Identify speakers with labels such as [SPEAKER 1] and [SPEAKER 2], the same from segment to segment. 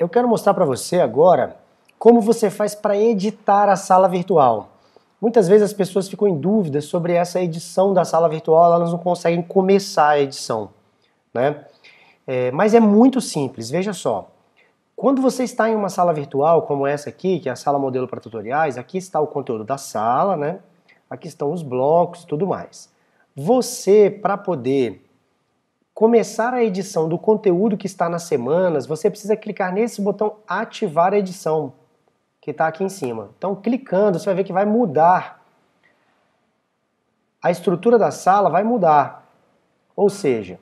[SPEAKER 1] eu quero mostrar para você agora como você faz para editar a sala virtual. Muitas vezes as pessoas ficam em dúvida sobre essa edição da sala virtual, elas não conseguem começar a edição. Né? É, mas é muito simples, veja só. Quando você está em uma sala virtual como essa aqui, que é a sala modelo para tutoriais, aqui está o conteúdo da sala, né? aqui estão os blocos e tudo mais. Você, para poder começar a edição do conteúdo que está nas semanas, você precisa clicar nesse botão ativar a edição, que está aqui em cima. Então, clicando, você vai ver que vai mudar. A estrutura da sala vai mudar. Ou seja,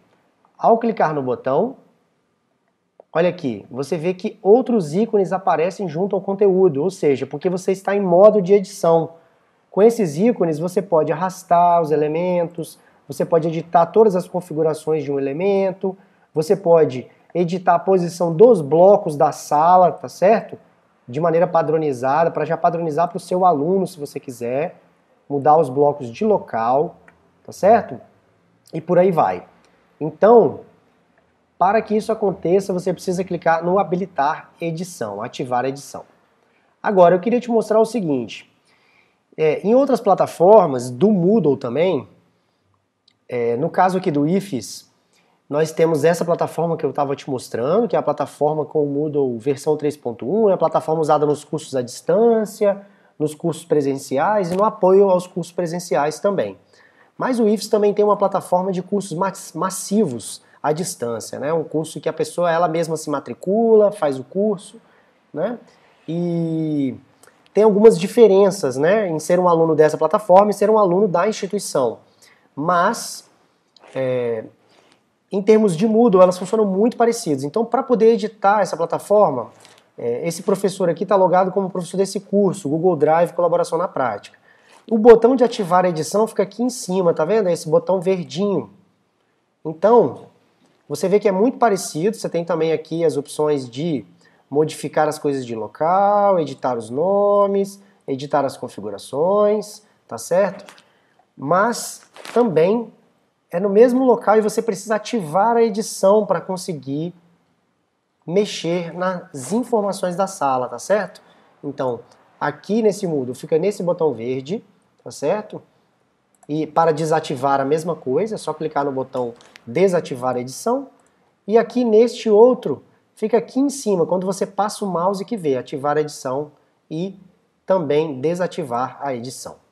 [SPEAKER 1] ao clicar no botão, olha aqui, você vê que outros ícones aparecem junto ao conteúdo, ou seja, porque você está em modo de edição. Com esses ícones, você pode arrastar os elementos, você pode editar todas as configurações de um elemento, você pode editar a posição dos blocos da sala, tá certo? De maneira padronizada, para já padronizar para o seu aluno, se você quiser, mudar os blocos de local, tá certo? E por aí vai. Então, para que isso aconteça, você precisa clicar no habilitar edição, ativar edição. Agora, eu queria te mostrar o seguinte. É, em outras plataformas, do Moodle também, é, no caso aqui do IFES, nós temos essa plataforma que eu estava te mostrando, que é a plataforma com o Moodle versão 3.1, é a plataforma usada nos cursos à distância, nos cursos presenciais e no apoio aos cursos presenciais também. Mas o IFES também tem uma plataforma de cursos massivos à distância, né? Um curso que a pessoa ela mesma se matricula, faz o curso, né? E tem algumas diferenças, né, em ser um aluno dessa plataforma e ser um aluno da instituição mas é, em termos de Moodle, elas funcionam muito parecidas. Então, para poder editar essa plataforma, é, esse professor aqui está logado como professor desse curso, Google Drive Colaboração na Prática. O botão de ativar a edição fica aqui em cima, tá vendo? É esse botão verdinho. Então, você vê que é muito parecido, você tem também aqui as opções de modificar as coisas de local, editar os nomes, editar as configurações, tá certo? mas também é no mesmo local e você precisa ativar a edição para conseguir mexer nas informações da sala, tá certo? Então, aqui nesse mudo, fica nesse botão verde, tá certo? E para desativar a mesma coisa, é só clicar no botão desativar a edição. E aqui neste outro, fica aqui em cima, quando você passa o mouse que vê, ativar a edição e também desativar a edição.